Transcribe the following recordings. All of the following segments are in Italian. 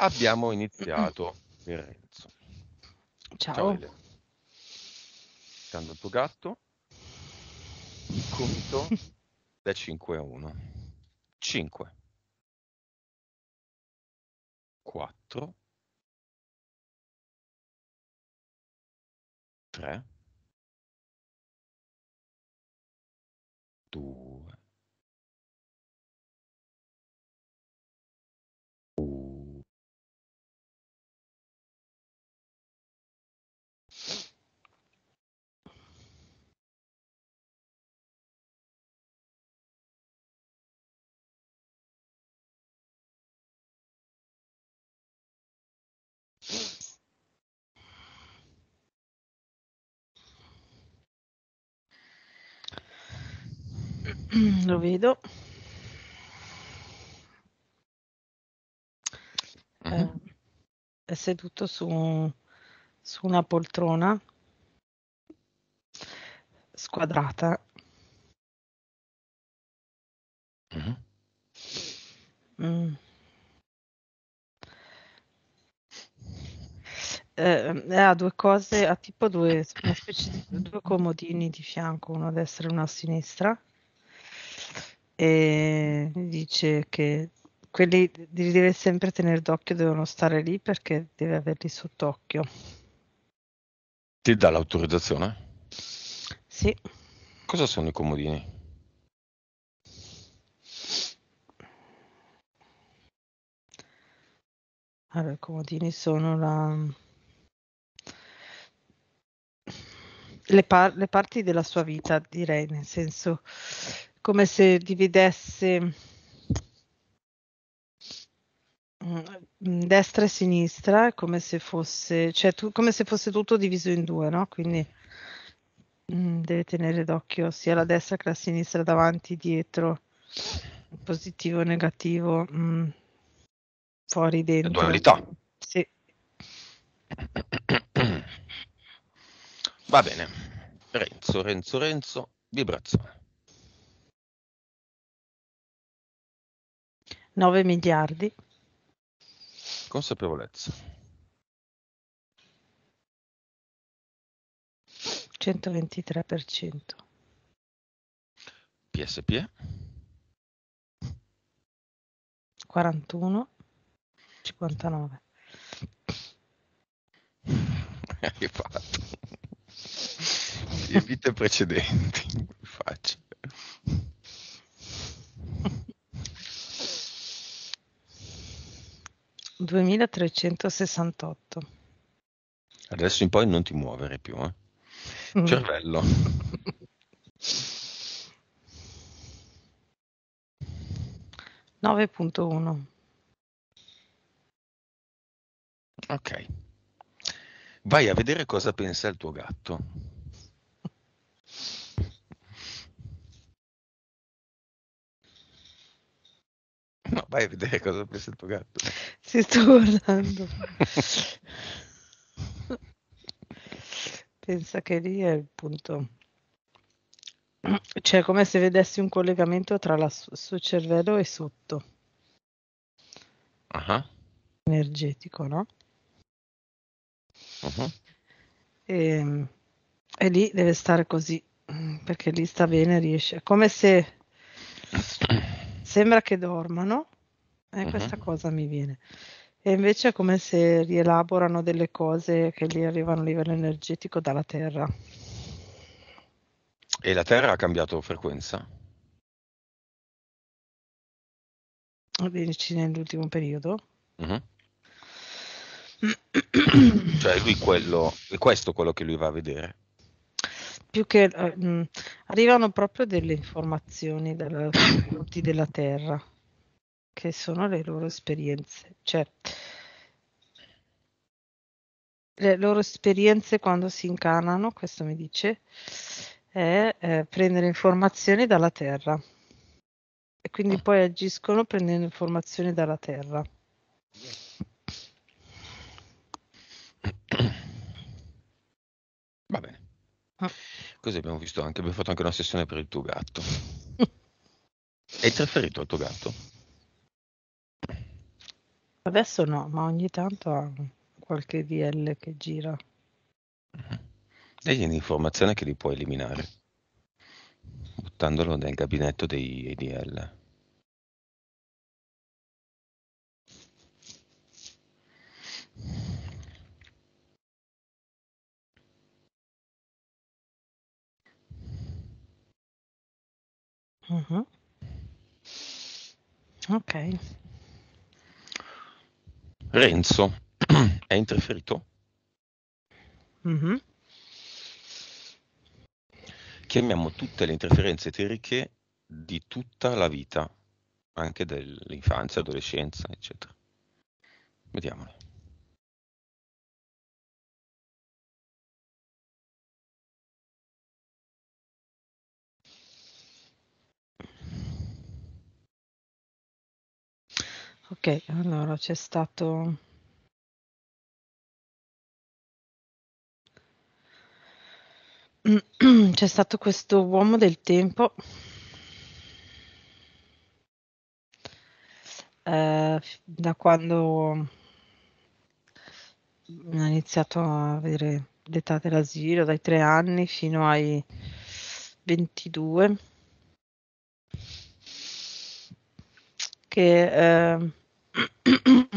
abbiamo iniziato. Lorenzo. Ciao. Ciao Ele. Cando il tuo gatto. Conto da 5 a 1. 5. 4. 3. 2. Lo vedo. Mm-hmm. Eh, è seduto su, su una poltrona squadrata. Mm-hmm. Mm. Eh, eh, ha due cose, ha tipo due, una specie di due comodini di fianco, uno a destra e uno a sinistra e dice che quelli li deve sempre tenere d'occhio, devono stare lì perché deve averli sott'occhio. Ti dà l'autorizzazione? Sì. Cosa sono i comodini? Allora, i comodini sono la... le, par- le parti della sua vita, direi, nel senso come se dividesse mm, destra e sinistra, come se fosse, cioè, tu, come se fosse tutto diviso in due, no? Quindi mh, mm, deve tenere d'occhio sia la destra che la sinistra, davanti, dietro, positivo, negativo, mh, mm, fuori, dentro. Dualità. Sì. Va bene. Renzo, Renzo, Renzo, vibrazione. 9 miliardi. Consapevolezza. 123%. PSP. 41. 59. Hai fatto. Le vite precedenti, faccio. 2368. Adesso in poi non ti muovere più, eh? Mm. Cervello. Nove punto Ok. Vai a vedere cosa pensa il tuo gatto. No, vai a vedere cosa pensa il tuo gatto. Si sto guardando. Pensa che lì è il punto. Cioè, come se vedessi un collegamento tra il suo cervello e sotto. Uh-huh. Energetico, no? Uh-huh. E, ehm, e lì deve stare così, perché lì sta bene, riesce. Come se sembra che dormano, eh, uh-huh. questa cosa mi viene. E invece è come se rielaborano delle cose che gli arrivano a livello energetico dalla Terra. E la Terra ha cambiato frequenza? Dici nell'ultimo periodo? Uh-huh. cioè lui quello, è questo quello che lui va a vedere? più che eh, mh, arrivano proprio delle informazioni dalla, della terra che sono le loro esperienze, cioè le loro esperienze quando si incanano, questo mi dice, è eh, prendere informazioni dalla terra e quindi poi agiscono prendendo informazioni dalla terra. Va bene. Ah. Così abbiamo visto anche, abbiamo fatto anche una sessione per il tuo gatto. È interferito il tuo gatto? Adesso no, ma ogni tanto ha qualche DL che gira. Degli mm-hmm. un'informazione che li puoi eliminare buttandolo nel gabinetto dei EDL. Mh-mh. Okay. Renzo è interferito? Mh-mh. Chiamiamo tutte le interferenze eteriche di tutta la vita, anche dell'infanzia, adolescenza, eccetera. Vediamole. Ok, allora c'è stato c'è stato questo uomo del tempo Eh, da quando ho iniziato a avere l'età dell'asilo, dai tre anni fino ai 22 che, eh,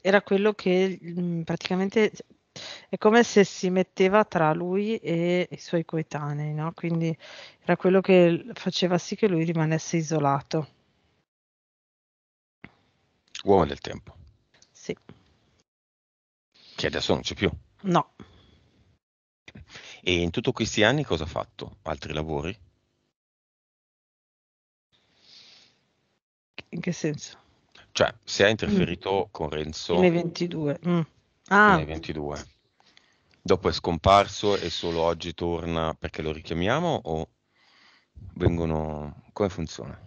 Era quello che mm, praticamente è come se si metteva tra lui e i suoi coetanei, no? Quindi era quello che faceva sì che lui rimanesse isolato. Uomo del tempo. Sì. Che adesso non c'è più. No. E in tutti questi anni cosa ha fatto? Altri lavori? In che senso? Cioè, se ha interferito mm. con Renzo... Nei 22. Mm. Ah. 22. Dopo è scomparso e solo oggi torna perché lo richiamiamo o vengono... Come funziona?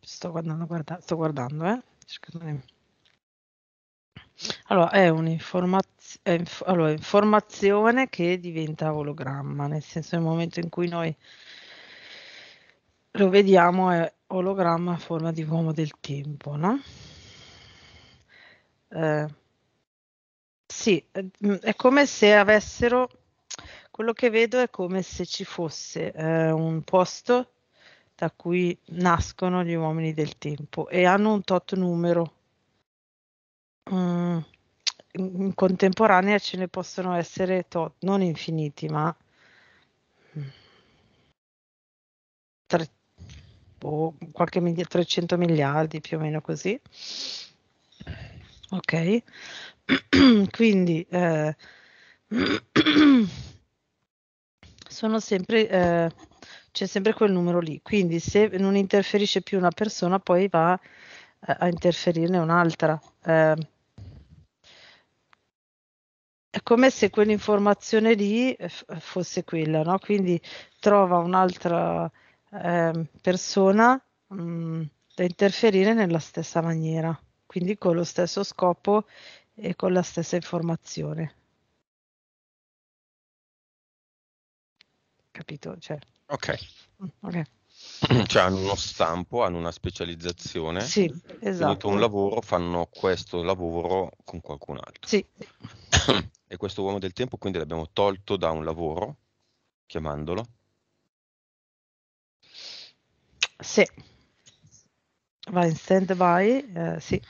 Sto guardando, guarda... sto guardando, eh. Allora è un'informazione inf allora informazione che diventa ologramma, nel senso nel momento in cui noi lo vediamo è ologramma a forma di uomo del tempo, no? Eh, sì, ehm, è come se avessero, quello che vedo è come se ci fosse eh, un posto da cui nascono gli uomini del tempo e hanno un tot numero Mhmm, in contemporanea ce ne possono essere tot, non infiniti, ma mm, Tre boh, qualche miglia 300 miliardi, più o meno così. Ok, Quindi, ehm sono sempre ehm, c'è sempre quel numero lì. Quindi se non interferisce più una persona, poi va a eh, a interferirne un'altra. Ehm è come se quell'informazione lì eh, eh, fosse quella, no? Quindi trova un'altra eh, persona mh, mm, da interferire nella stessa maniera, quindi con lo stesso scopo e con la stessa informazione. Capito? Cioè... Ok. Mm, okay. cioè hanno uno stampo, hanno una specializzazione, sì, esatto. un lavoro, fanno questo lavoro con qualcun altro. Sì. e questo uomo del tempo quindi l'abbiamo tolto da un lavoro, chiamandolo. Sì. Va in stand by, eh, sì.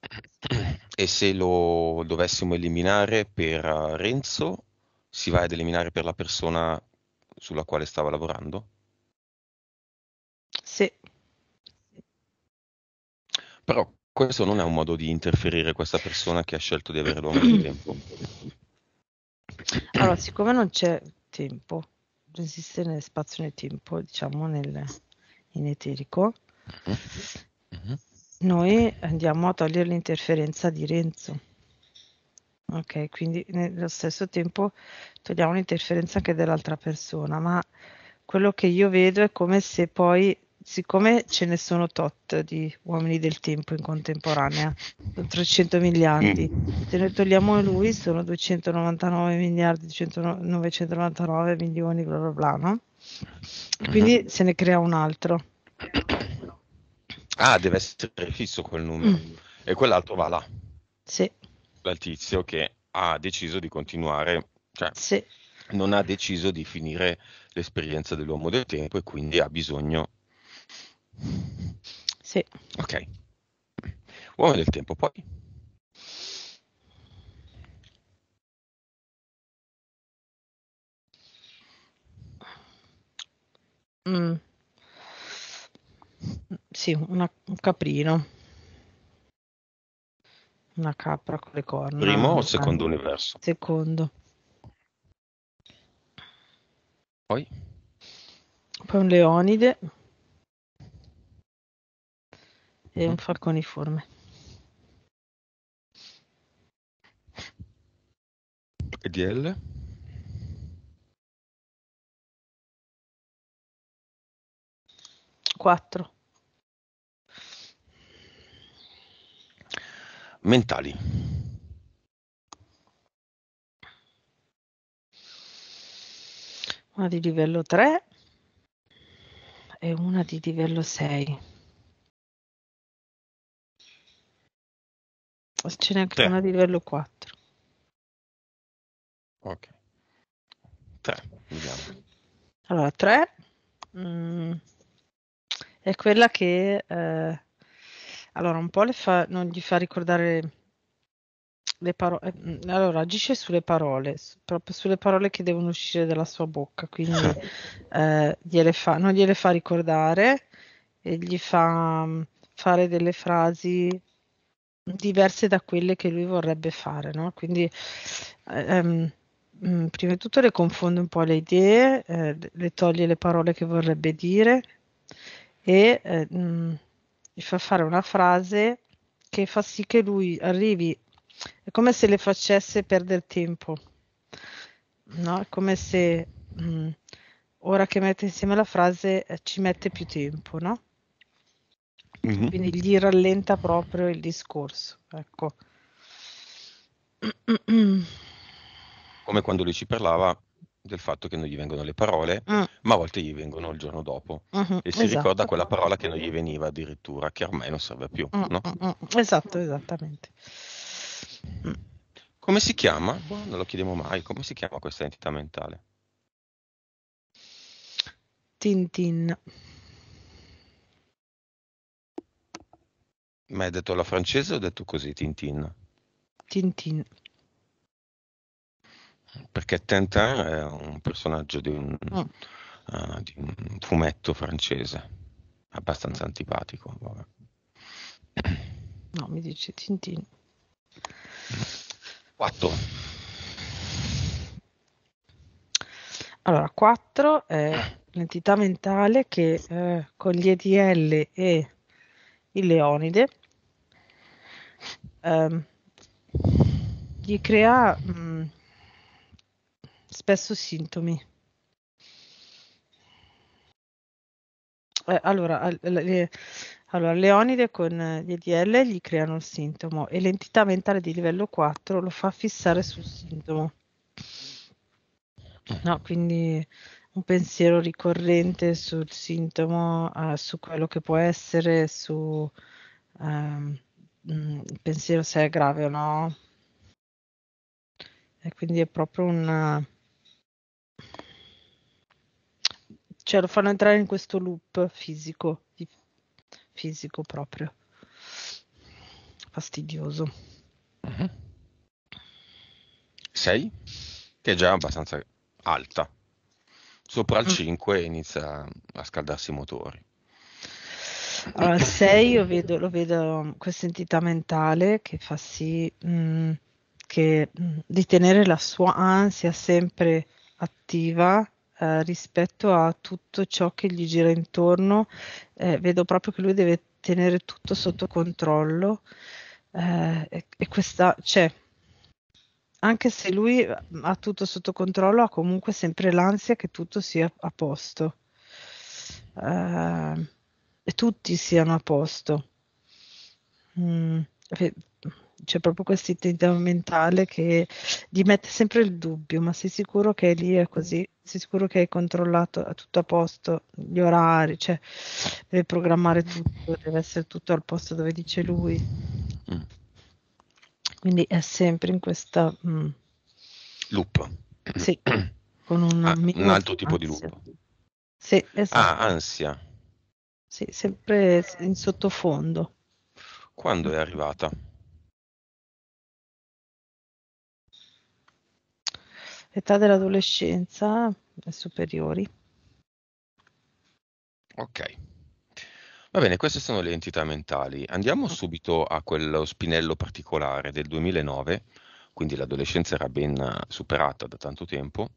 E se lo dovessimo eliminare per eh, Renzo, si va ad eliminare per la persona sulla quale stava lavorando? Sì. Però questo non è un modo di interferire a questa persona che ha scelto di avere l'uomo di tempo. Allora, siccome non c'è tempo, non esiste né spazio né tempo, diciamo, nel, in eterico, Mm-hmm. noi andiamo a togliere l'interferenza di Renzo. Ok, quindi nello stesso tempo togliamo l'interferenza anche dell'altra persona, ma quello che io vedo è come se poi siccome ce ne sono tot di uomini del tempo in contemporanea, 300 miliardi, mm. se noi togliamo lui sono 299 miliardi, 100, 999 milioni, bla bla bla, no? Quindi uh-huh. se ne crea un altro. Ah, deve essere fisso quel numero. Mm. E quell'altro va là. Sì. Dal che ha deciso di continuare, cioè sì. non ha deciso di finire l'esperienza dell'uomo del tempo e quindi ha bisogno sì. Ok. Uomo del tempo, poi. Mm. Sì, una, un caprino. Una capra con le corna. Primo o ah. secondo capra. universo? Secondo. Poi? Poi un leonide e un falconiforme. E di Quattro. Mentali. Una di livello 3 e una di livello 6. Ce n'è anche una di livello 4. Ok. 3, Allora, 3 mm, è quella che... Eh, allora, un po' le fa, non gli fa ricordare le parole. Eh, mm, allora, agisce sulle parole, su, proprio sulle parole che devono uscire dalla sua bocca, quindi eh, gliele fa, non gliele fa ricordare e gli fa mm, fare delle frasi Diverse da quelle che lui vorrebbe fare, no, quindi, eh, ehm, mm, prima di tutto le confonde un po' le idee, ehm, le toglie le parole che vorrebbe dire e, ehm, gli fa fare una frase che fa sì che lui arrivi è come se le facesse perdere tempo, no, è come se, mhmm, ora che mette insieme la frase, ehm, ci mette più tempo, no? mm-hmm. quindi gli rallenta proprio il discorso. Ecco. Come quando lui ci parlava del fatto che non gli vengono le parole, mm. ma a volte gli vengono il giorno dopo mm-hmm, e si esatto. ricorda quella parola che non gli veniva addirittura, che ormai non serve più. Mm, no? Mm, mm, esatto, esattamente. Come si chiama? Boh, non lo chiediamo mai, come si chiama questa entità mentale? Tintin. Ma hai detto la francese o ho detto così, Tintin? Tintin. Perché Tintin è un personaggio di un, mm. uh, di un fumetto francese, abbastanza antipatico. Vabbè. No, mi dice Tintin. 4. Allora, 4 è l'entità mentale che eh, con gli EDL e il Leonide ehm, gli crea mh, mm, spesso sintomi. Eh, allora, le, allora, Leonide con gli EDL gli creano il sintomo e l'entità mentale di livello 4 lo fa fissare sul sintomo. No, quindi un pensiero ricorrente sul sintomo, uh, su quello che può essere, su um, Mm, il pensiero se è grave o no. E quindi è proprio un cioè lo fanno entrare in questo loop fisico, fisico proprio. Fastidioso. Mh-mh. 6, che è già abbastanza alta. Sopra il Mh. Mm. 5 inizia a scaldarsi i motori. Allora, il 6 lo vedo, lo vedo questa entità mentale che fa sì mh, mm, che, mh, mm, di tenere la sua ansia sempre attiva eh, rispetto a tutto ciò che gli gira intorno. Eh, vedo proprio che lui deve tenere tutto sotto controllo eh, e, e, questa Cioè, anche se lui ha tutto sotto controllo, ha comunque sempre l'ansia che tutto sia a posto. Uh, tutti siano a posto. Mm, c'è proprio questa idea mentale che gli mette sempre il dubbio, ma sei sicuro che è lì è così? Sei sicuro che hai controllato tutto a posto, gli orari, cioè deve programmare tutto, deve essere tutto al posto dove dice lui. Mm. Quindi è sempre in questa mm, loop. Sì, con un, ah, un altro tipo di loop. Sì, esatto. Ah, ansia. Sì, sempre in sottofondo. Quando è arrivata? Età dell'adolescenza e superiori. Ok. Va bene, queste sono le entità mentali. Andiamo subito a quello spinello particolare del 2009, quindi l'adolescenza era ben superata da tanto tempo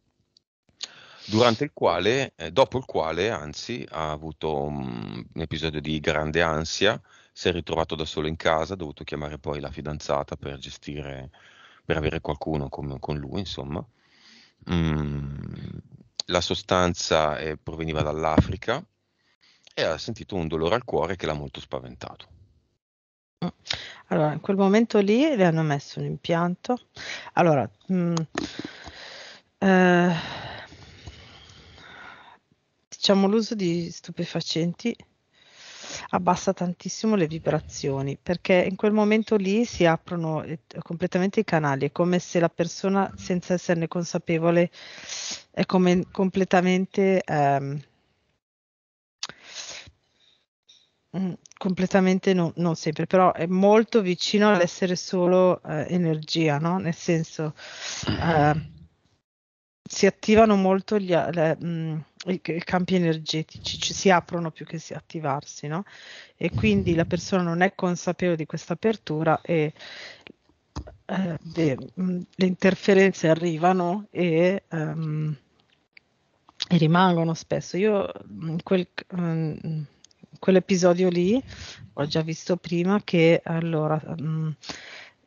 durante il quale, eh, dopo il quale, anzi, ha avuto un, un episodio di grande ansia, si è ritrovato da solo in casa, ha dovuto chiamare poi la fidanzata per gestire, per avere qualcuno con, con lui, insomma. Mm, la sostanza eh, proveniva dall'Africa e ha sentito un dolore al cuore che l'ha molto spaventato. Mm. Allora, in quel momento lì le hanno messo un impianto. Allora, mh, mm, eh, diciamo l'uso di stupefacenti abbassa tantissimo le vibrazioni perché in quel momento lì si aprono eh, completamente i canali, è come se la persona senza esserne consapevole è come completamente, ehm, mm, completamente no, non sempre, però è molto vicino all'essere solo eh, energia, no? nel senso eh, si attivano molto gli... Le, mh, mm, i campi energetici ci si aprono più che si attivarsi, no? E quindi la persona non è consapevole di questa apertura e eh, de, mm, le interferenze arrivano e, um, e, rimangono spesso. Io in mm, quel, um, quell'episodio lì ho già visto prima che allora um,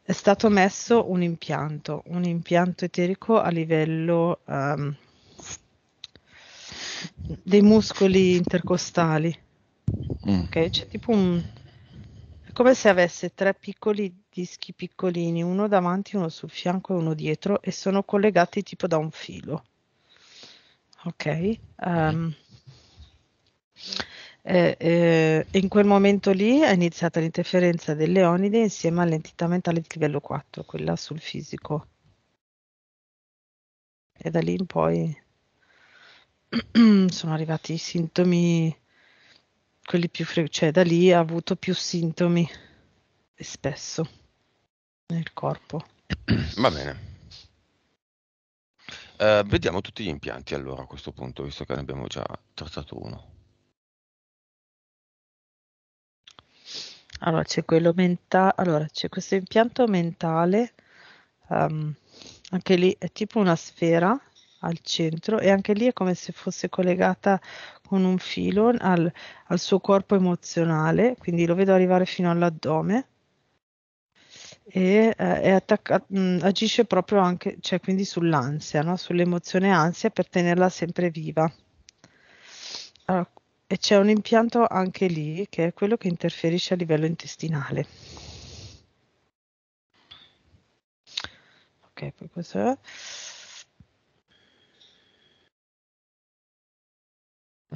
è stato messo un impianto, un impianto eterico a livello ehm, dei muscoli intercostali. Mm. Ok, c'è tipo un... È come se avesse tre piccoli dischi piccolini, uno davanti, uno sul fianco e uno dietro, e sono collegati tipo da un filo. Ok. Um, eh, eh, in quel momento lì è iniziata l'interferenza delle onide insieme all'entità mentale di livello 4, quella sul fisico. E da lì in poi sono arrivati i sintomi, quelli più frequenti, cioè da lì ha avuto più sintomi e spesso nel corpo. Va bene. Uh, vediamo tutti gli impianti allora a questo punto, visto che ne abbiamo già trattato uno. Allora c'è quello mentale, allora c'è questo impianto mentale, um, anche lì è tipo una sfera al centro e anche lì è come se fosse collegata con un filo al, al suo corpo emozionale, quindi lo vedo arrivare fino all'addome e eh, attacca- mh, mm, agisce proprio anche, cioè quindi sull'ansia, no? sull'emozione ansia per tenerla sempre viva. Allora, e c'è un impianto anche lì che è quello che interferisce a livello intestinale. Ok, poi questo è...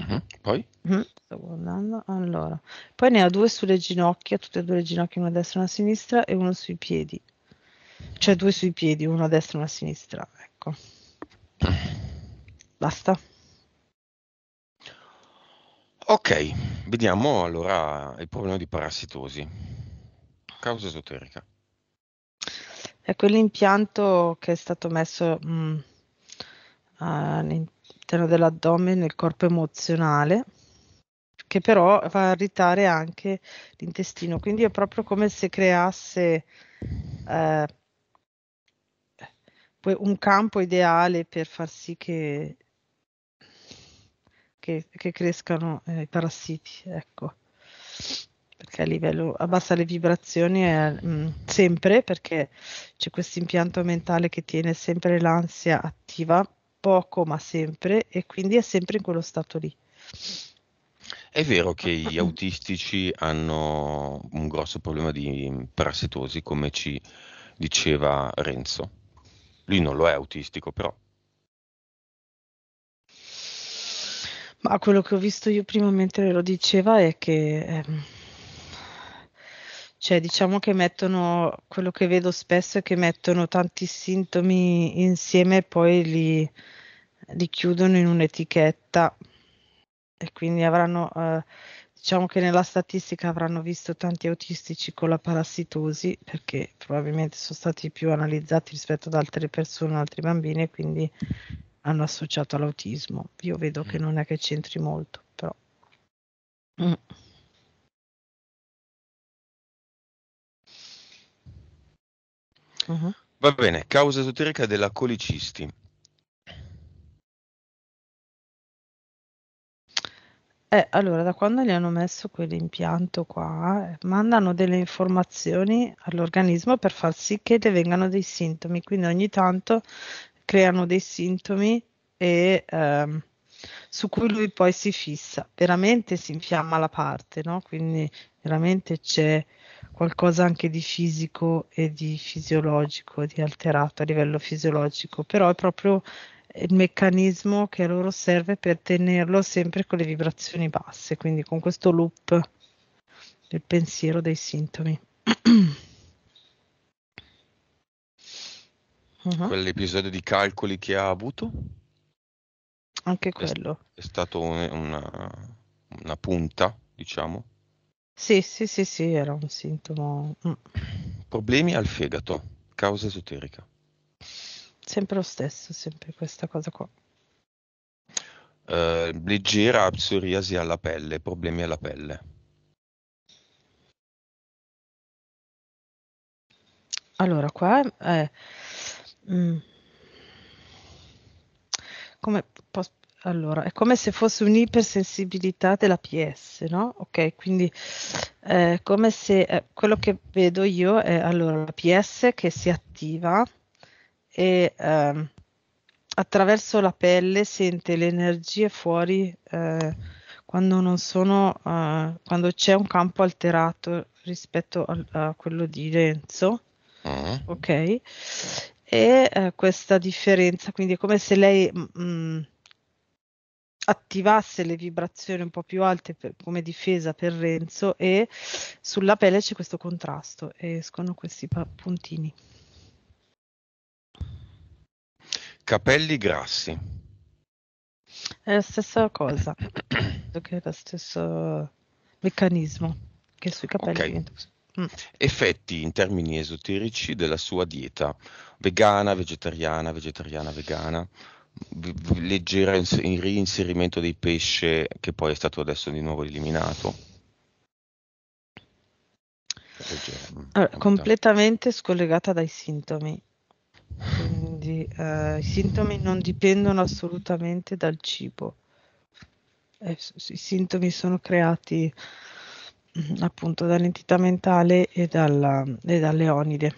Mm-hmm. Poi? Mm-hmm. Sto guardando. Allora. Poi ne ha due sulle ginocchia, tutte e due le ginocchia, una a destra e una a sinistra, e uno sui piedi. Cioè due sui piedi, uno a destra e uno a sinistra. Ecco. Basta. Ok, vediamo allora il problema di parassitosi. Causa esoterica. È quell'impianto che è stato messo mh, mm, all'interno all'interno dell'addome nel corpo emozionale che però va a irritare anche l'intestino quindi è proprio come se creasse eh, un campo ideale per far sì che, che, che crescano eh, i parassiti ecco perché a livello abbassa le vibrazioni eh, mh, mm, sempre perché c'è questo impianto mentale che tiene sempre l'ansia attiva poco ma sempre e quindi è sempre in quello stato lì. È vero che gli autistici hanno un grosso problema di parassitosi, come ci diceva Renzo. Lui non lo è autistico, però. Ma quello che ho visto io prima mentre lo diceva è che eh, cioè, diciamo che mettono quello che vedo spesso è che mettono tanti sintomi insieme e poi li, li chiudono in un'etichetta e quindi avranno, eh, diciamo che nella statistica avranno visto tanti autistici con la parassitosi perché probabilmente sono stati più analizzati rispetto ad altre persone, altri bambini e quindi hanno associato all'autismo. Io vedo mm. che non è che c'entri molto, però. Mm. Uh-huh. Va bene, causa esoterica della colicisti. Eh, allora, da quando gli hanno messo quell'impianto qua, mandano delle informazioni all'organismo per far sì che vengano dei sintomi, quindi ogni tanto creano dei sintomi e, ehm, su cui lui poi si fissa, veramente si infiamma la parte, no? quindi veramente c'è qualcosa anche di fisico e di fisiologico, di alterato a livello fisiologico, però è proprio il meccanismo che a loro serve per tenerlo sempre con le vibrazioni basse, quindi con questo loop del pensiero dei sintomi. uh-huh. Quell'episodio di calcoli che ha avuto? Anche quello. È, è stato una, una punta, diciamo, sì, sì, sì, sì, era un sintomo mh. Mm. Problemi al fegato, causa esoterica. Sempre lo stesso, sempre questa cosa qua. Ehm, leggera psoriasi alla pelle, problemi alla pelle. Allora qua è mh, mm, come posso... Allora, è come se fosse un'ipersensibilità della PS, no? Ok, quindi è eh, come se eh, quello che vedo io è allora la PS che si attiva e eh, attraverso la pelle sente le energie fuori eh, quando non sono, eh, quando c'è un campo alterato rispetto a, a quello di Renzo. Eh? Ok, e questa differenza, quindi è come se lei. Mh, mm, mm, attivasse le vibrazioni un po' più alte per, come difesa per Renzo e sulla pelle c'è questo contrasto e escono questi pa- puntini. Capelli grassi. È eh, la stessa cosa, è lo stesso meccanismo che sui capelli okay. Mm. Effetti in termini esoterici della sua dieta vegana, vegetariana, vegetariana, vegana leggero in- reinserimento dei pesce che poi è stato adesso di nuovo eliminato. Allora, mm, completamente scollegata dai sintomi. Quindi eh, i sintomi non dipendono assolutamente dal cibo. Eh, I sintomi sono creati mm, appunto dall'entità mentale e, dalla, e dalle onide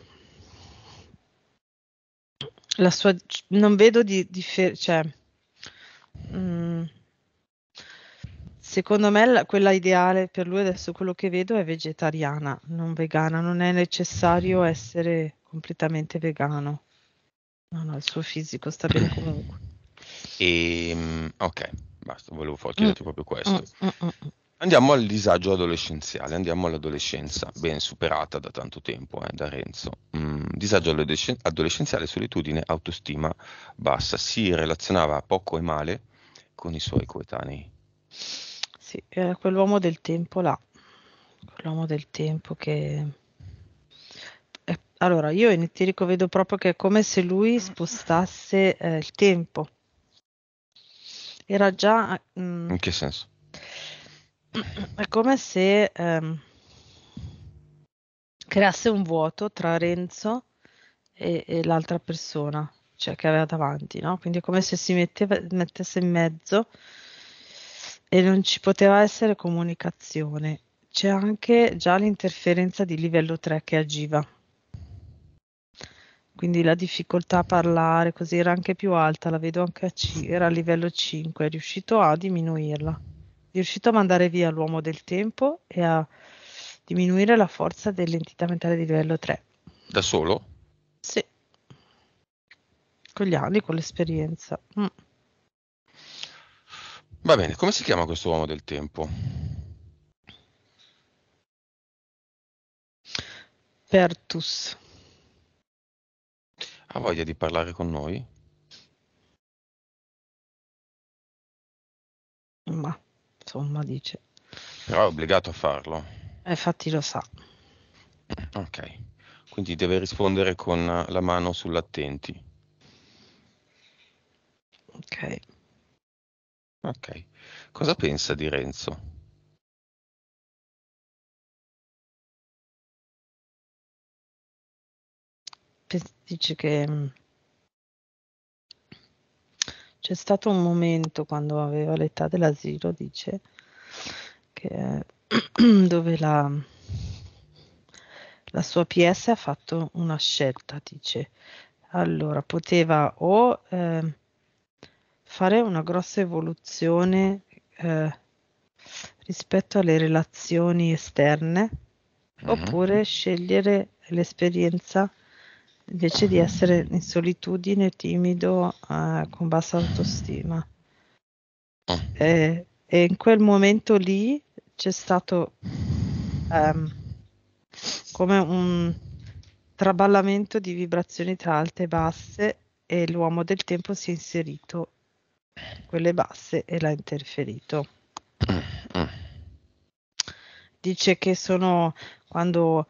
la sua, non vedo di, di fe, cioè, mh, mm, secondo me la, quella ideale per lui adesso quello che vedo è vegetariana, non vegana, non è necessario essere completamente vegano. No, no, il suo fisico sta bene comunque. E, ehm, ok, basta, volevo chiederti mm. proprio questo. Mm, mm, mm, mm. Andiamo al disagio adolescenziale, andiamo all'adolescenza, ben superata da tanto tempo eh, da Renzo. Mm, disagio adolescenziale, solitudine, autostima bassa. Si relazionava poco e male con i suoi coetanei. Sì, era eh, quell'uomo del tempo là, quell'uomo del tempo che... Eh, allora, io in Ettirico vedo proprio che è come se lui spostasse eh, il tempo. Era già... Eh, mm... In che senso? È come se ehm, creasse un vuoto tra Renzo e, e, l'altra persona, cioè che aveva davanti, no? Quindi è come se si metteva, mettesse in mezzo e non ci poteva essere comunicazione. C'è anche già l'interferenza di livello 3 che agiva. Quindi la difficoltà a parlare così era anche più alta, la vedo anche a C, era a livello 5, è riuscito a diminuirla riuscito a mandare via l'uomo del tempo e a diminuire la forza dell'entità mentale di livello 3. Da solo? Sì. Con gli anni, con l'esperienza. Mm. Va bene, come si chiama questo uomo del tempo? Pertus. Ha voglia di parlare con noi? Ma insomma, dice. Però è obbligato a farlo. E eh, infatti lo sa. Ok, quindi deve rispondere con la mano sull'attenti. Ok. Ok, cosa pensa di Renzo? Dice che mm, c'è stato un momento quando aveva l'età dell'asilo, dice, che, dove la, la sua PS ha fatto una scelta, dice. Allora, poteva o eh, fare una grossa evoluzione eh, rispetto alle relazioni esterne, mm-hmm. oppure scegliere l'esperienza invece di essere in solitudine, timido, eh, con bassa autostima. E, eh. eh, e, in quel momento lì c'è stato ehm, come un traballamento di vibrazioni tra alte e basse e l'uomo del tempo si è inserito in quelle basse e l'ha interferito. Eh, Dice che sono quando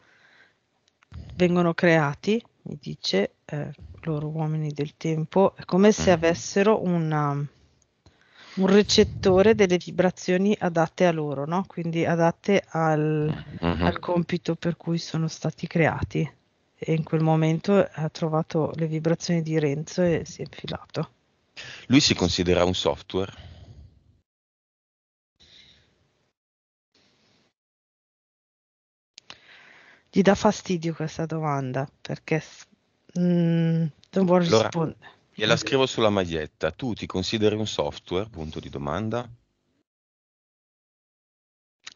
vengono creati mi dice eh, loro uomini del tempo, è come se mm. avessero una, um, un recettore delle vibrazioni adatte a loro, no? quindi adatte al, uh-huh. al, compito per cui sono stati creati. E in quel momento ha trovato le vibrazioni di Renzo e si è infilato. Lui si considera un software? gli dà fastidio questa domanda perché mh, mm, non vuole allora, rispondere. Gliela scrivo sulla maglietta. Tu ti consideri un software? Punto di domanda.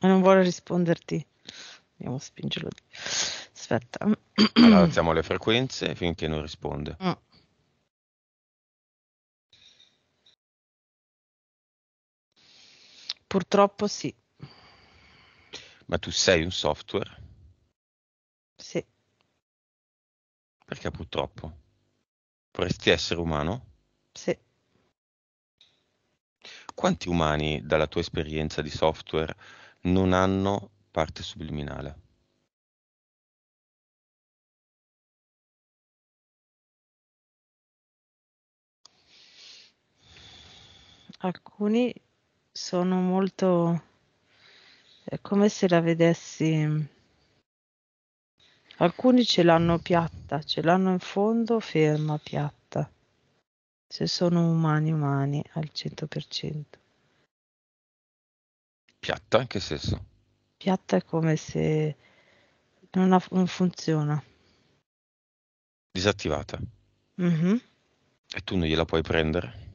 Non vuole risponderti. Andiamo a spingerlo. Aspetta. Allora alziamo le frequenze finché non risponde. Mm. Purtroppo sì. Ma tu sei un software? Perché purtroppo? Vorresti essere umano? Sì. Quanti umani, dalla tua esperienza di software, non hanno parte subliminale? Alcuni sono molto... è come se la vedessi Alcuni ce l'hanno piatta, ce l'hanno in fondo ferma, piatta, se sono umani umani al 100%. Piatta in che senso? Piatta è come se non, ha, non funziona. Disattivata. Mm-hmm. E tu non gliela puoi prendere?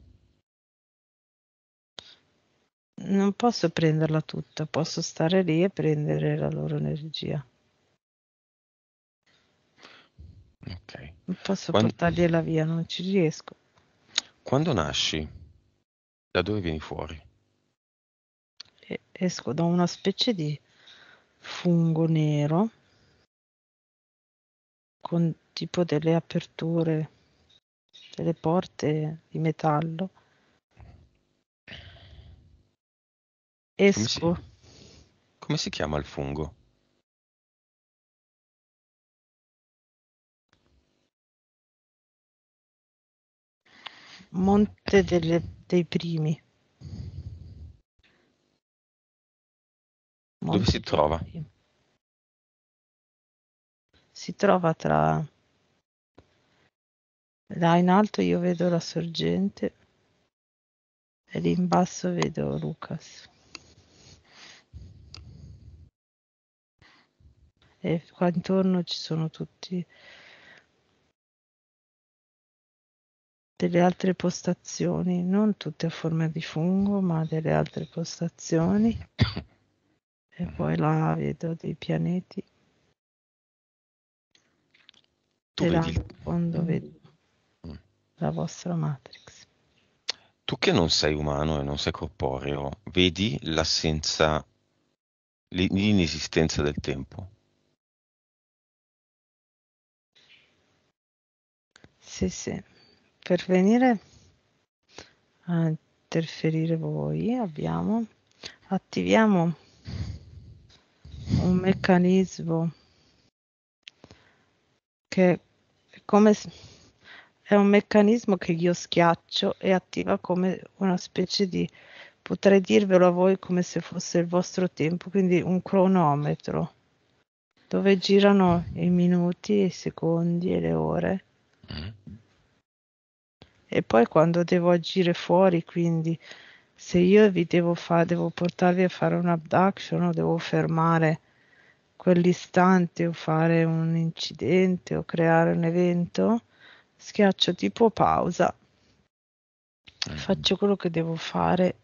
Non posso prenderla tutta, posso stare lì e prendere la loro energia. Ok. Non posso Quando... portargliela via, non ci riesco. Quando nasci, da dove vieni fuori? esco da una specie di fungo nero con tipo delle aperture, delle porte di metallo. Esco. Come si, come si chiama il fungo? Monte delle, dei Primi. Monte Dove si trova? Si trova tra... Là in alto io vedo la sorgente e lì in basso vedo Lucas. E qua intorno ci sono tutti delle altre postazioni, non tutte a forma di fungo, ma delle altre postazioni. E poi là vedo dei pianeti. Tu e vedi... là in fondo mm. vedo mm. la vostra Matrix. Tu che non sei umano e non sei corporeo, vedi l'assenza, l'inesistenza del tempo. Sì, sì per venire a interferire voi abbiamo attiviamo un meccanismo che è come è un meccanismo che io schiaccio e attiva come una specie di potrei dirvelo a voi come se fosse il vostro tempo, quindi un cronometro dove girano i minuti, i secondi e le ore. Mm e poi quando devo agire fuori, quindi se io vi devo fare, devo portarvi a fare un abduction o devo fermare quell'istante o fare un incidente o creare un evento, schiaccio tipo pausa, mm. faccio quello che devo fare,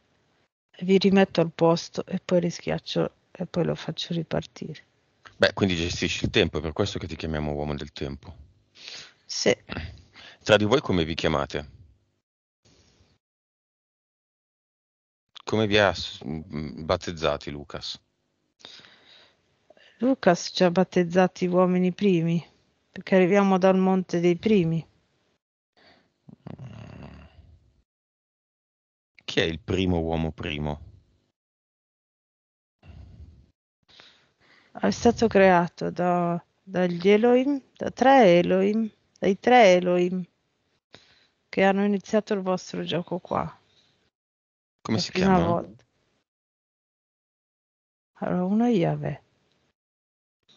vi rimetto al posto e poi rischiaccio e poi lo faccio ripartire. Beh, quindi gestisci il tempo, è per questo che ti chiamiamo uomo del tempo. Sì. Tra di voi come vi chiamate? come vi ha battezzati Lucas? Lucas ci ha battezzati uomini primi, perché arriviamo dal monte dei primi. Mm. Chi è il primo uomo primo? È stato creato da, dagli Elohim, da tre Elohim, dai tre Elohim che hanno iniziato il vostro gioco qua. Come La eh, si chiama? Volta. Allora, uno è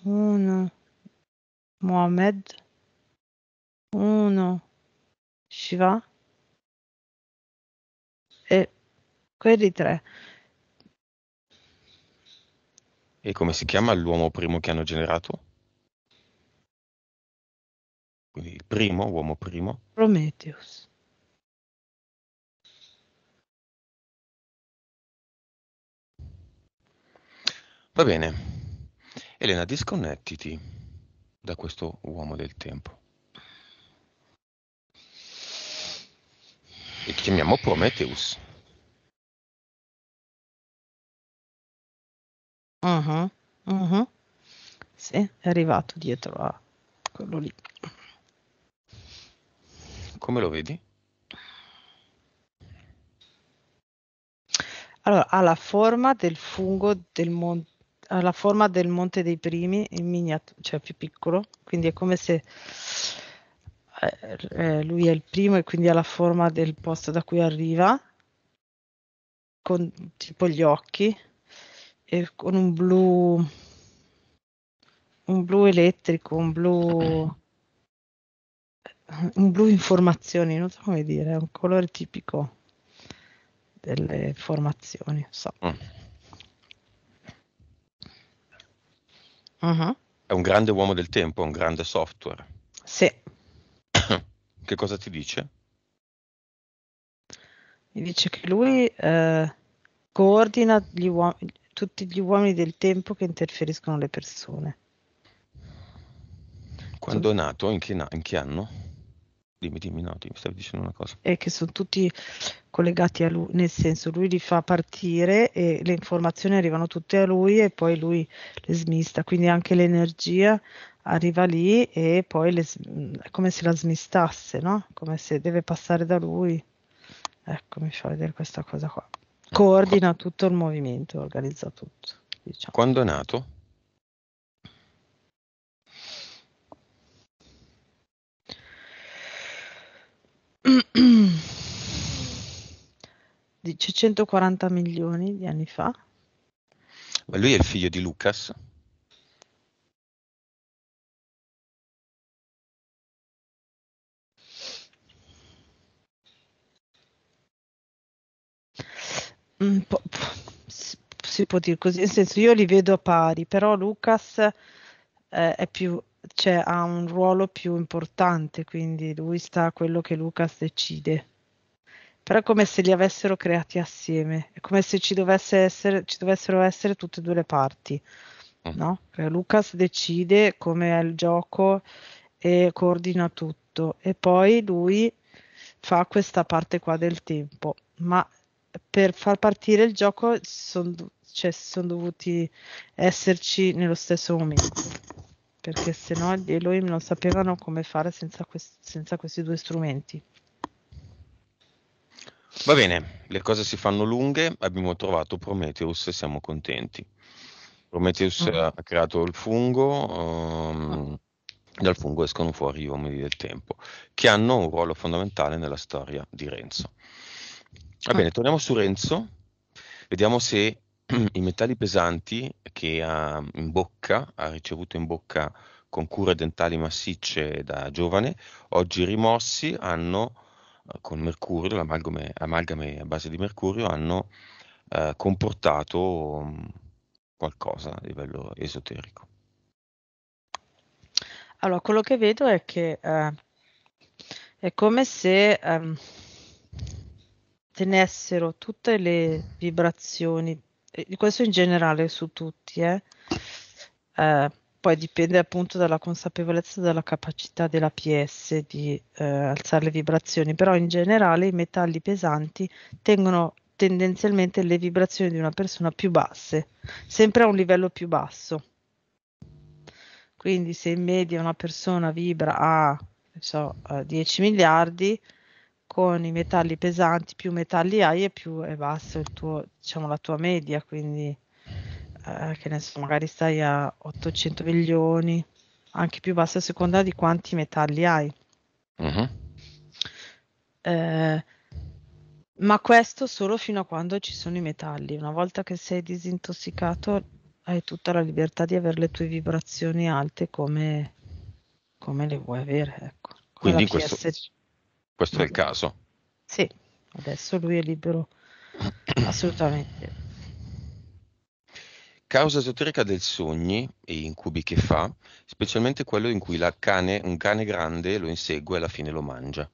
uno Mohammed, uno Shiva e quelli tre. E come si chiama l'uomo primo che hanno generato? Quindi il primo, uomo primo? Prometheus. Va bene. Elena, disconnettiti da questo uomo del tempo. E chiamiamo Prometheus. Uh-huh, uh-huh. Sì, è arrivato dietro a quello lì. Come lo vedi? Allora, ha la forma del fungo del, mon- ha eh, la forma del Monte dei Primi in miniatura, cioè più piccolo, quindi è come se eh, eh, lui è il primo e quindi ha la forma del posto da cui arriva, con tipo gli occhi e con un blu, un blu elettrico, un blu un blu informazioni, non so come dire, è un colore tipico delle formazioni. So. Mm. Uh-huh. È un grande uomo del tempo, un grande software. Sì. Che cosa ti dice? Mi dice che lui eh, coordina gli uom- tutti gli uomini del tempo che interferiscono le persone. Quando è nato? In che, na- in che anno? Dimmi, dimmi, no, mi stavi dicendo una cosa. È che sono tutti collegati a lui, nel senso lui li fa partire e le informazioni arrivano tutte a lui e poi lui le smista, quindi anche l'energia arriva lì e poi le, è come se la smistasse, no? Come se deve passare da lui. Ecco, mi fa vedere questa cosa qua. Coordina tutto il movimento, organizza tutto. Diciamo. Quando è nato? Dice 140 milioni di anni fa. Ma lui è il figlio di Lucas? Mm, si può dire così, nel senso io li vedo pari, però Lucas eh, è più cioè, ha un ruolo più importante, quindi lui sta a quello che Lucas decide. Però è come se li avessero creati assieme, è come se ci, dovesse essere, ci dovessero essere tutte e due le parti. Mm. No? Cioè, Lucas decide come è il gioco e coordina tutto e poi lui fa questa parte qua del tempo, ma per far partire il gioco sono cioè, son dovuti esserci nello stesso momento perché se no gli Elohim non sapevano come fare senza, quest- senza questi due strumenti. Va bene, le cose si fanno lunghe, abbiamo trovato Prometheus e siamo contenti. Prometheus mm. ha creato il fungo, um, dal fungo escono fuori gli uomini del tempo, che hanno un ruolo fondamentale nella storia di Renzo. Va ah. bene, torniamo su Renzo, vediamo se Mm. i metalli pesanti che ha in bocca, ha ricevuto in bocca con cure dentali massicce da giovane, oggi rimossi hanno eh, con mercurio, l'amalgame a base di mercurio, hanno eh, comportato mm, qualcosa a livello esoterico. Allora, quello che vedo è che eh, è come se eh, tenessero tutte le vibrazioni questo in generale su tutti, eh. Eh, poi dipende appunto dalla consapevolezza e dalla capacità della PS di eh, alzare le vibrazioni, però in generale i metalli pesanti tengono tendenzialmente le vibrazioni di una persona più basse, sempre a un livello più basso. Quindi se in media una persona vibra a so, a eh, 10 miliardi, con i metalli pesanti, più metalli hai e più è basso tuo, diciamo, la tua media, quindi eh, che ne so, magari stai a 800 milioni, anche più basso a seconda di quanti metalli hai. Uh-huh. Eh, ma questo solo fino a quando ci sono i metalli. Una volta che sei disintossicato hai tutta la libertà di avere le tue vibrazioni alte come, come le vuoi avere. Ecco. Quindi in questo, questo è il caso. Sì, adesso lui è libero, assolutamente. Causa esoterica del sogni e incubi che fa, specialmente quello in cui cane, un cane grande lo insegue e alla fine lo mangia.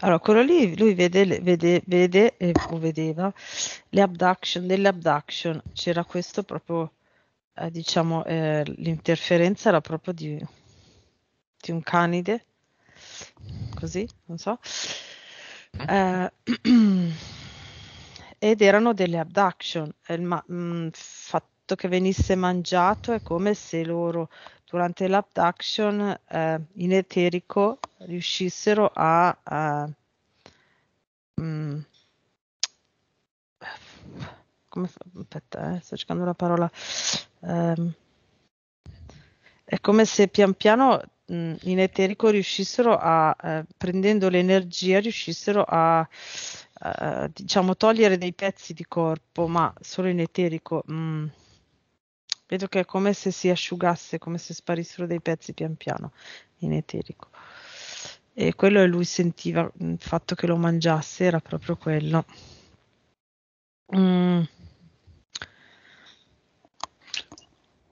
Allora, quello lì lui vede, vede, vede eh, o vedeva le abduction, delle abduction c'era questo proprio, eh, diciamo, eh, l'interferenza era proprio di metti un canide, così, non so. Eh, ed erano delle abduction, il eh, ma- mh, mm, fatto che venisse mangiato è come se loro durante l'abduction eh, in eterico riuscissero a, a mh, mm, come fa, aspetta, eh, sto cercando la parola. Um, è come se pian piano mh, in eterico riuscissero a, eh, prendendo l'energia, riuscissero a, a, diciamo, togliere dei pezzi di corpo, ma solo in eterico. Mh, vedo che è come se si asciugasse, come se sparissero dei pezzi pian piano in eterico. E quello che lui sentiva, il fatto che lo mangiasse era proprio quello. Mm.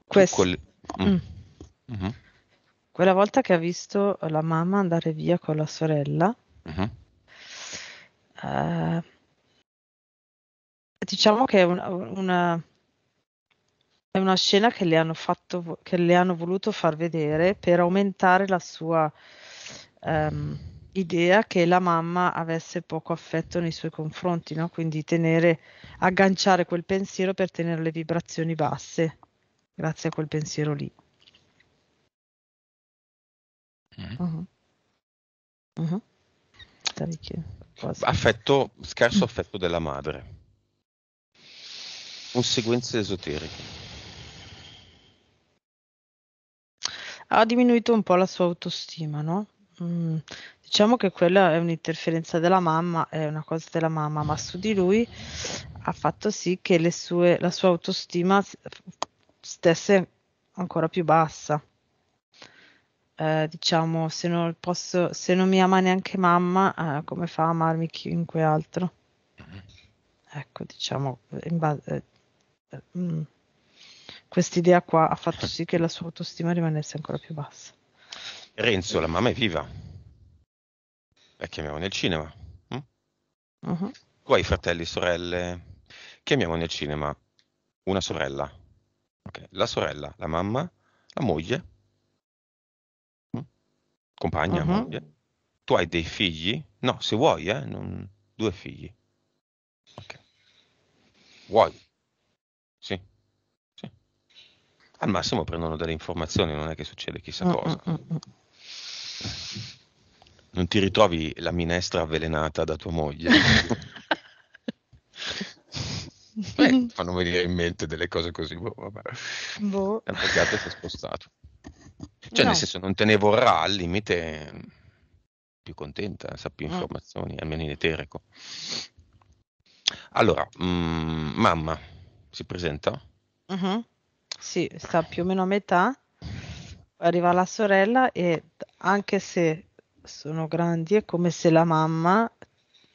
Questo. Quel... Mm. Mm. Mm-hmm. Quella volta che ha visto la mamma andare via con la sorella, Mhm. eh, diciamo che è una, una- è una scena che le hanno fatto, che le hanno voluto far vedere per aumentare la sua ehm, idea che la mamma avesse poco affetto nei suoi confronti, no? Quindi tenere, agganciare quel pensiero per tenere le vibrazioni basse, grazie a quel pensiero lì. Uh-huh. Uh-huh. Affetto, scarso affetto della madre. Conseguenze esoteriche. Ha diminuito un po' la sua autostima, no? Mm, diciamo che quella è un'interferenza della mamma, è una cosa della mamma, ma su di lui ha fatto sì che sue, la sua autostima stesse ancora più bassa. Eh, diciamo, se non, posso, se non mi ama neanche mamma, eh, come fa a amarmi chiunque altro? Mm-hmm. Ecco, diciamo, in base, eh, mm, quest'idea qua ha fatto sì che la sua autostima rimanesse ancora più bassa. Renzo, la mamma è viva, la chiamiamo nel cinema. Mm? Hm? Mm-hmm. Uh-huh. Guai, fratelli, sorelle, chiamiamo nel cinema una sorella. Okay. La sorella, la mamma, la moglie, compagna, uh-huh. moglie. Tu hai dei figli? No, se vuoi, eh, non... due figli. Ok. Vuoi? Sì. sì. Al massimo prendono delle informazioni, non è che succede chissà uh-uh. cosa. Mm, mm, non ti ritrovi la minestra avvelenata da tua moglie. Beh, fanno venire in mente delle cose così. Boh, vabbè. Boh. È un peccato si è spostato. Cioè, no. nel senso, non te ne vorrà al limite mm, più contenta, sa più mm. informazioni, mm. almeno in eterico. Allora, mh, mm, mamma si presenta? Mm-hmm. Sì, sta più o meno a metà. Arriva la sorella e anche se sono grandi è come se la mamma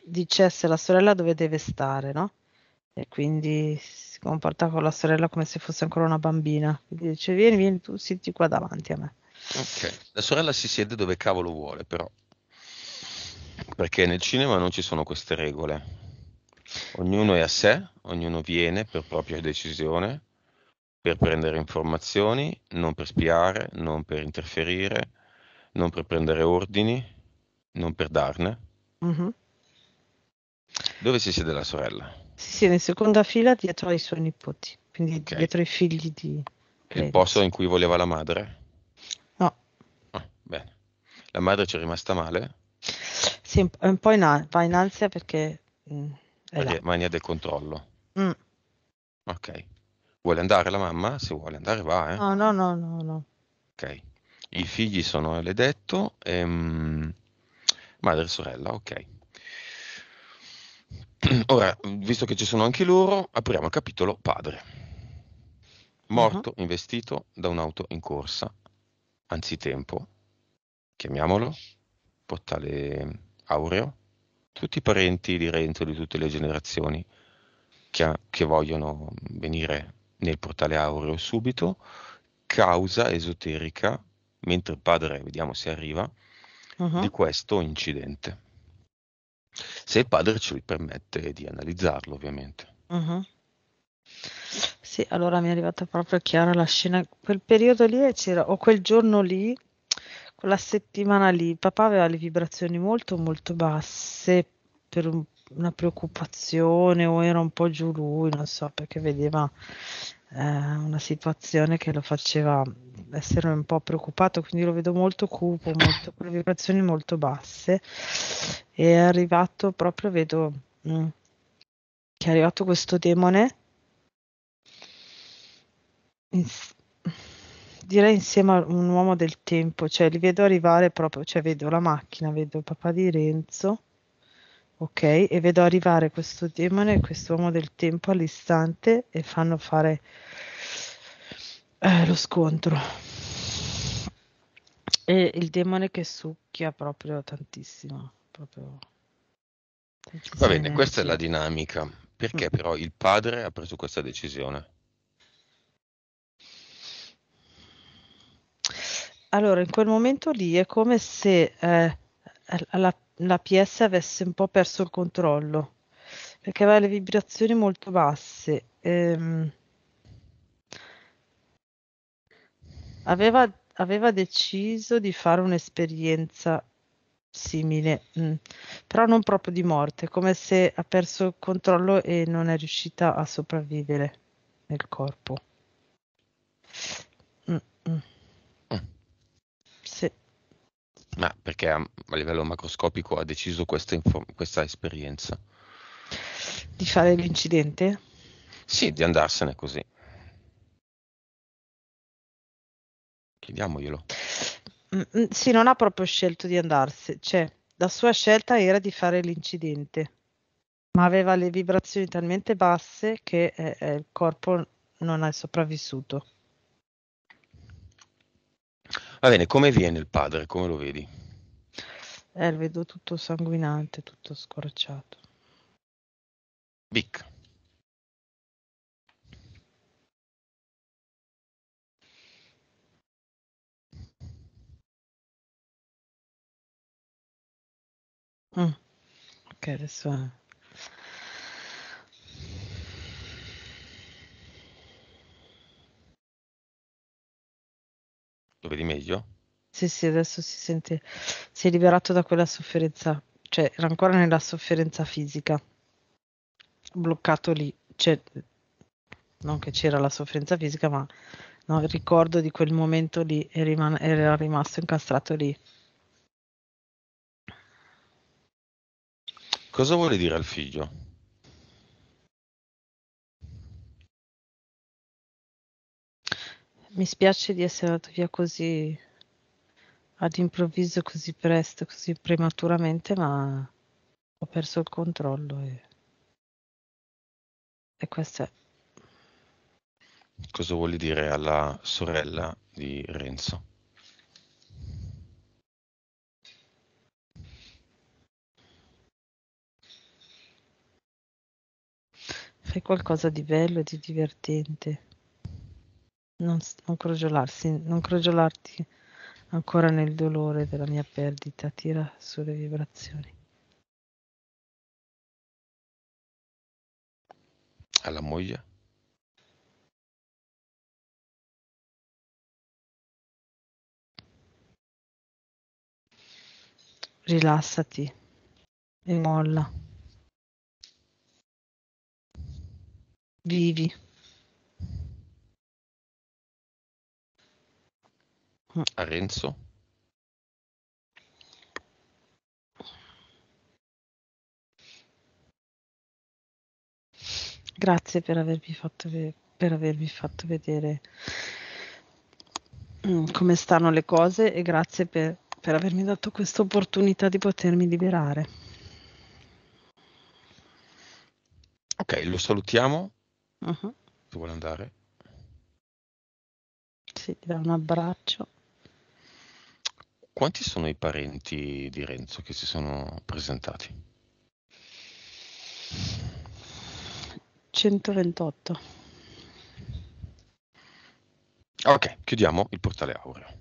dicesse alla sorella dove deve stare, no? E quindi si comporta con la sorella come se fosse ancora una bambina. Quindi dice vieni, vieni tu, senti qua davanti a me. Ok, la sorella si siede dove cavolo vuole, però. Perché nel cinema non ci sono queste regole. Ognuno è a sé, ognuno viene per propria decisione, per prendere informazioni, non per spiare, non per interferire, non per prendere ordini, non per darne. Mm-hmm. Dove si siede la sorella? Si siede in seconda fila dietro ai suoi nipoti, quindi okay. dietro ai figli di... Il posto in cui voleva la madre? Bene. La madre ci è rimasta male? Sì, un po' in va in ansia perché... Mh, mm, è mania, mania del controllo. Mm. Ok. Vuole andare la mamma? Se vuole andare va, eh? No, no, no, no, no. Ok. I figli sono, l'hai detto, ehm, madre e sorella, ok. Ora, visto che ci sono anche loro, apriamo il capitolo padre. Morto, uh-huh. investito da un'auto in corsa, anzitempo, chiamiamolo, Portale Aureo, tutti i parenti di Renzo di tutte le generazioni che, che vogliono venire nel Portale Aureo subito, causa esoterica, mentre il padre, vediamo se arriva, uh-huh. di questo incidente. Se il padre ci permette di analizzarlo, ovviamente. Uh-huh. Sì, allora mi è arrivata proprio chiara la scena. Quel periodo lì c'era, o quel giorno lì quella settimana lì papà aveva le vibrazioni molto molto basse per un, una preoccupazione o era un po' giù lui, non so, perché vedeva eh, una situazione che lo faceva essere un po' preoccupato, quindi lo vedo molto cupo, molto, con le vibrazioni molto basse. E è arrivato proprio, vedo mh, mm, che è arrivato questo demone direi insieme a un uomo del tempo, cioè li vedo arrivare proprio, cioè vedo la macchina, vedo il papà di Renzo, ok, e vedo arrivare questo demone e questo uomo del tempo all'istante e fanno fare eh, lo scontro. E il demone che succhia proprio tantissimo, proprio... Va bene, questa è la dinamica. Perché mm. però il padre ha preso questa decisione? Allora, in quel momento lì è come se, ehm, la la PS avesse un po' perso il controllo perché aveva le vibrazioni molto basse. Ehm, aveva, aveva, deciso di fare un'esperienza simile, mh, mm, però non proprio di morte, come se ha perso il controllo e non è riuscita a sopravvivere nel corpo. Ma perché a, a livello macroscopico ha deciso questa, info, questa esperienza? Di fare l'incidente? Sì, di andarsene così. Chiediamoglielo. Mm, mm, sì, non ha proprio scelto di andarsene, cioè la sua scelta era di fare l'incidente, ma aveva le vibrazioni talmente basse che eh, eh il corpo non è sopravvissuto. Va bene, come viene il padre? Come lo vedi? Eh, lo vedo tutto sanguinante, tutto scorciato. Vic. Mm. Ok, adesso Lo vedi meglio? Sì, sì, adesso si sente, si è liberato da quella sofferenza, cioè era ancora nella sofferenza fisica, bloccato lì, cioè, non che c'era la sofferenza fisica, ma no, il ricordo di quel momento lì riman- era rimasto incastrato lì. Cosa vuole dire al figlio? Mi spiace di essere andato via così ad improvviso, così presto, così prematuramente, ma ho perso il controllo e, e questo è. Cosa vuol dire alla sorella di Renzo? Fai qualcosa di bello e di divertente. Non, non crogiolarsi, non crogiolarti ancora nel dolore della mia perdita, tira sulle vibrazioni. Alla moglie? Rilassati e molla. Vivi. Mm. a Renzo? Grazie per avermi fatto, per avermi fatto vedere mm, come stanno le cose e grazie per, per avermi dato questa opportunità di potermi liberare. Ok, lo salutiamo. Uh-huh. Tu vuoi andare? Sì, ti do un abbraccio. Quanti sono i parenti di Renzo che si sono presentati? 128. Ok, chiudiamo il portale aureo.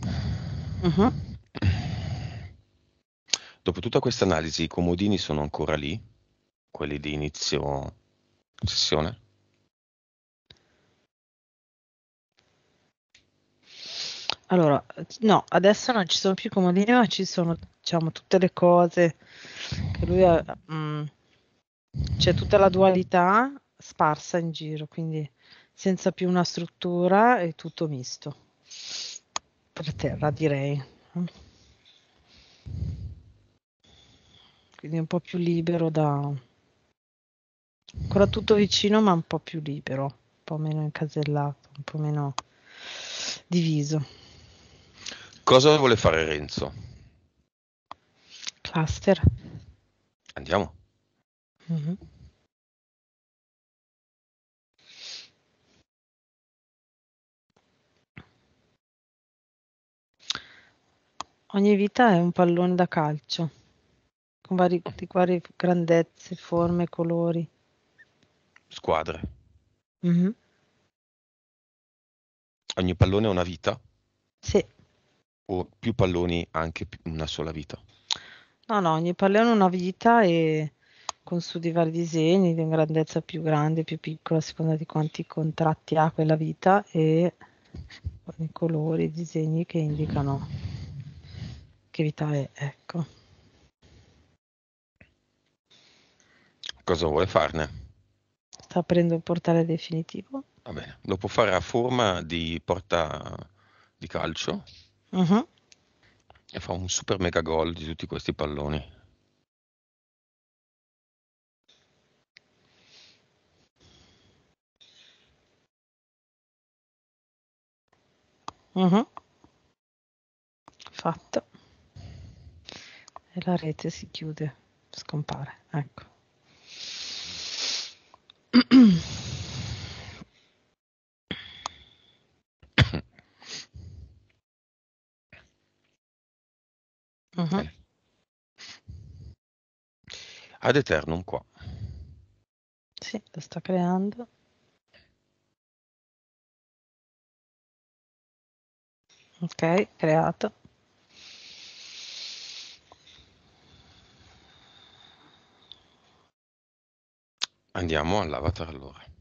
Uh-huh. Dopo tutta questa analisi, i comodini sono ancora lì, quelli di inizio sessione? Allora, no, adesso non ci sono più comodini, ma ci sono, diciamo, tutte le cose che lui ha. Mm, c'è tutta la dualità sparsa in giro, quindi senza più una struttura e tutto misto. Per terra, direi. Quindi un po' più libero da... Ancora tutto vicino, ma un po' più libero, un po' meno incasellato, un po' meno diviso. Cosa vuole fare Renzo? Cluster. Andiamo. Mm-hmm. Ogni vita è un pallone da calcio, con vari, di varie grandezze, forme, colori. Squadre. Mm-hmm. Ogni pallone è una vita? Sì o più palloni anche una sola vita? No, no, ogni pallone una vita e con su di vari disegni, di grandezza più grande, più piccola, a seconda di quanti contratti ha quella vita e i colori, i disegni che indicano che vita è, ecco. Cosa vuole farne? Sta aprendo il portale definitivo. Va bene, lo può fare a forma di porta di calcio Mh-mh. E fa un super mega gol di tutti questi palloni. Mh-mh. Fatto. E la rete si chiude, scompare, ecco. Mh-mh. Bene. Ad eternum qua. Sì, lo sto creando. Ok, creato. Andiamo all'avatar allora.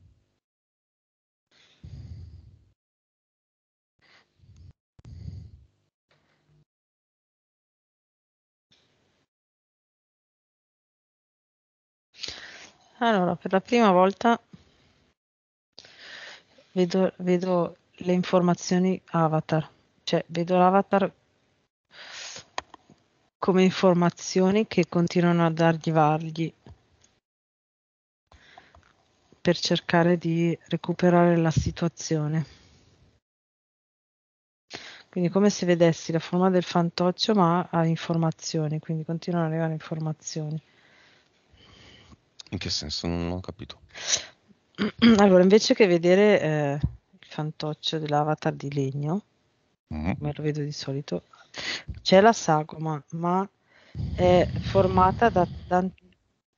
Allora, per la prima volta vedo, vedo le informazioni avatar, cioè vedo l'avatar come informazioni che continuano a dargli varghi per cercare di recuperare la situazione. Quindi come se vedessi la forma del fantoccio ma ha informazioni, quindi continuano ad arrivare informazioni. In che senso? Non ho capito. Allora, invece che vedere eh, il fantoccio dell'avatar di legno, mm. come lo vedo di solito, c'è la sagoma, ma è formata da tante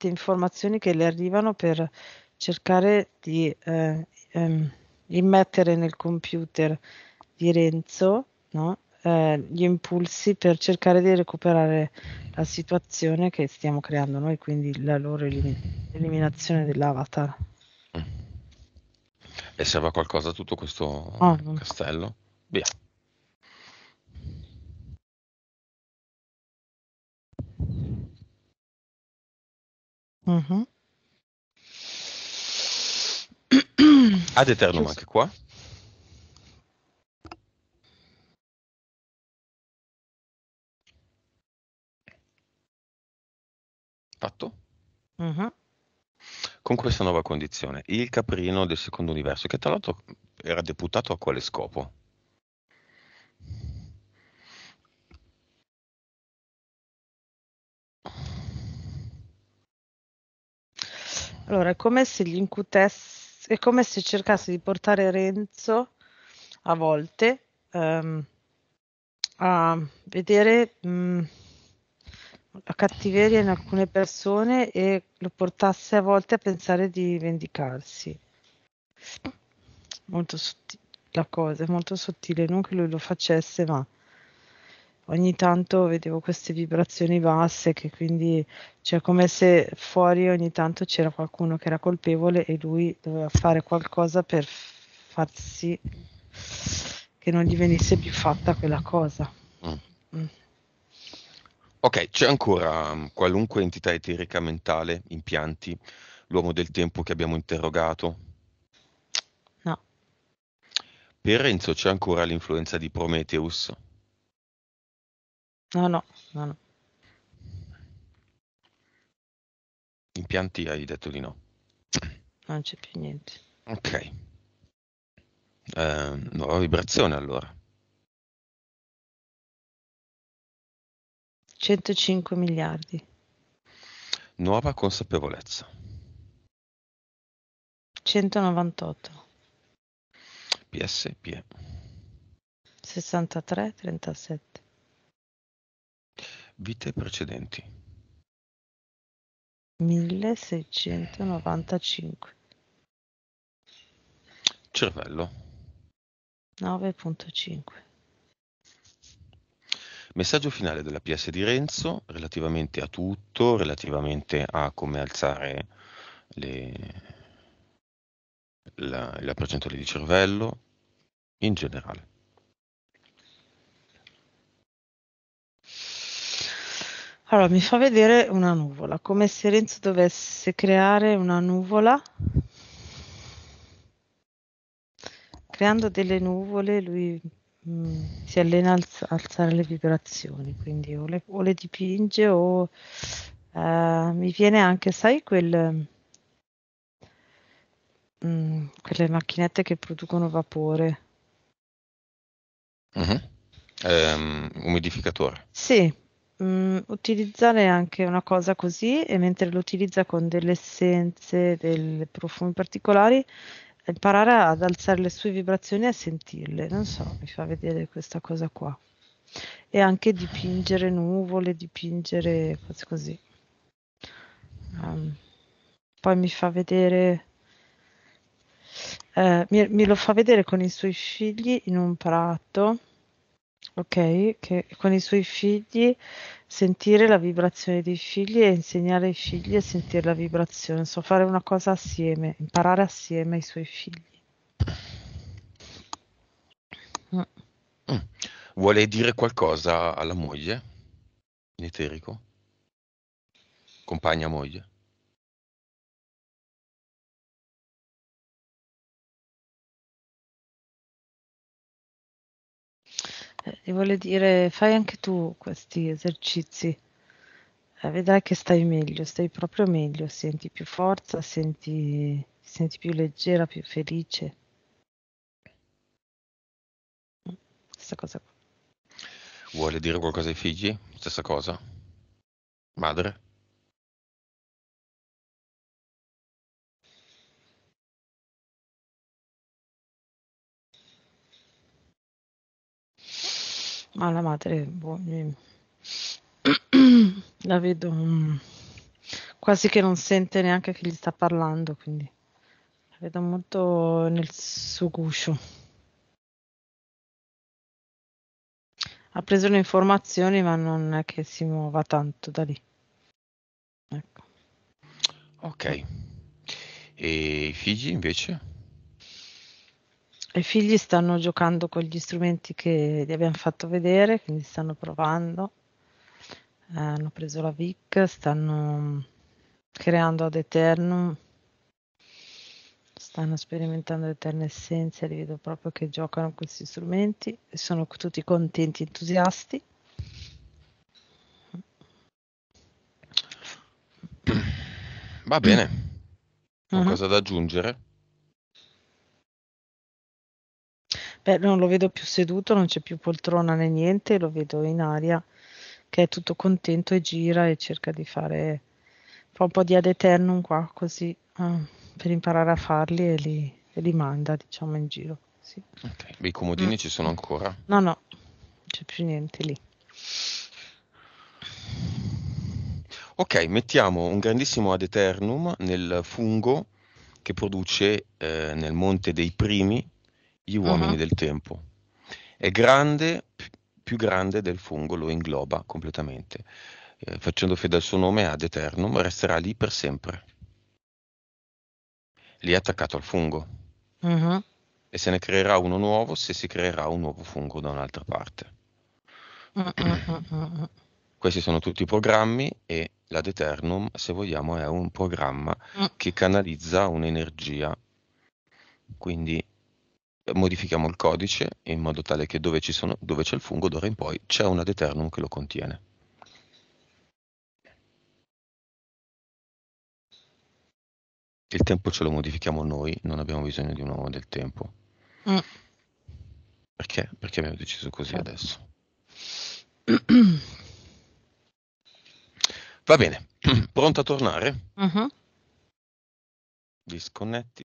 informazioni che le arrivano per cercare di eh, ehm, immettere nel computer di Renzo no? Eh, gli impulsi per cercare di recuperare la situazione che stiamo creando noi, quindi la loro elim- eliminazione dell'avatar. Mm. E serve a qualcosa tutto questo oh, ah, no. castello? Via. Mm-hmm. Ad Eternum anche qua? Fatto? Uh-huh. Con questa nuova condizione, il caprino del secondo universo, che tra l'altro era deputato a quale scopo? Allora, è come se gli incutesse, è come se cercasse di portare Renzo a volte um, a vedere... Um, la cattiveria in alcune persone e lo portasse a volte a pensare di vendicarsi. Molto sottile la cosa, molto sottile, non che lui lo facesse, ma ogni tanto vedevo queste vibrazioni basse che quindi cioè come se fuori ogni tanto c'era qualcuno che era colpevole e lui doveva fare qualcosa per far sì che non gli venisse più fatta quella cosa. Mm. Ok, c'è ancora mm, qualunque entità eterica mentale, impianti, l'uomo del tempo che abbiamo interrogato? No. Per Renzo c'è ancora l'influenza di Prometheus? No, no, no, no. Impianti hai detto di no. Non c'è più niente. Ok. Eh, nuova vibrazione allora. 105 miliardi. Nuova consapevolezza. 198. PSP. 63, 37. Vite precedenti. 1695. Cervello. 9.5. Messaggio finale della PS di Renzo relativamente a tutto, relativamente a come alzare le, la, la percentuale di cervello in generale. Allora, mi fa vedere una nuvola, come se Renzo dovesse creare una nuvola. Creando delle nuvole, lui Mm. si allena a alz- alzare le vibrazioni, quindi o le, o le dipinge o eh, mi viene anche, sai, quel, mh, mm, quelle macchinette che producono vapore. Uh-huh. Um, umidificatore. Sì, mh, mm, utilizzare anche una cosa così e mentre lo utilizza con delle essenze, dei profumi particolari, imparare ad alzare le sue vibrazioni e a sentirle, non so, mi fa vedere questa cosa qua. E anche dipingere nuvole, dipingere cose così. Um, poi mi fa vedere, eh, mi, mi lo fa vedere con i suoi figli in un prato Ok, che con i suoi figli sentire la vibrazione dei figli e insegnare ai figli a sentire la vibrazione, so fare una cosa assieme, imparare assieme ai suoi figli. Mm. Vuole dire qualcosa alla moglie in eterico? Compagna moglie? Eh, vuole dire, fai anche tu questi esercizi, eh, vedrai che stai meglio, stai proprio meglio, senti più forza, senti, senti più leggera, più felice. Stessa cosa qua. Vuole dire qualcosa ai figli? Stessa cosa? Madre? ma la madre boh, la vedo um, quasi che non sente neanche che gli sta parlando, quindi la vedo molto nel suo guscio. Ha preso le informazioni, ma non è che si muova tanto da lì. Ecco. Ok. E i figli invece? I figli stanno giocando con gli strumenti che gli abbiamo fatto vedere, quindi stanno provando. Eh, hanno preso la VIC, stanno creando ad eternum, stanno sperimentando eterne Essenza. li vedo proprio che giocano con questi strumenti e sono tutti contenti, entusiasti. Va bene, mm. qualcosa uh-huh. da aggiungere? Beh, non lo vedo più seduto, non c'è più poltrona né niente, lo vedo in aria che è tutto contento e gira e cerca di fare fa un po' di ad eternum qua così ah, per imparare a farli e li, e li manda diciamo in giro. Sì. Okay. I comodini mm. ci sono ancora? No, no, non c'è più niente lì. Ok, mettiamo un grandissimo ad eternum nel fungo che produce eh, nel Monte dei Primi gli uomini uh-huh. del tempo. È grande, più grande del fungo, lo ingloba completamente. Eh, facendo fede al suo nome ad eternum, resterà lì per sempre. Lì è attaccato al fungo. Uh-huh. E se ne creerà uno nuovo se si creerà un nuovo fungo da un'altra parte. Questi sono tutti i programmi e l'ad eternum, se vogliamo, è un programma mm. che canalizza un'energia. Quindi modifichiamo il codice in modo tale che dove, ci sono, dove c'è il fungo d'ora in poi c'è una deternum che lo contiene. Il tempo ce lo modifichiamo noi, non abbiamo bisogno di un uomo del tempo. Mm. Perché? Perché abbiamo deciso così certo. adesso. Va bene, pronta a tornare? Uh mm-hmm. -huh. Disconnetti.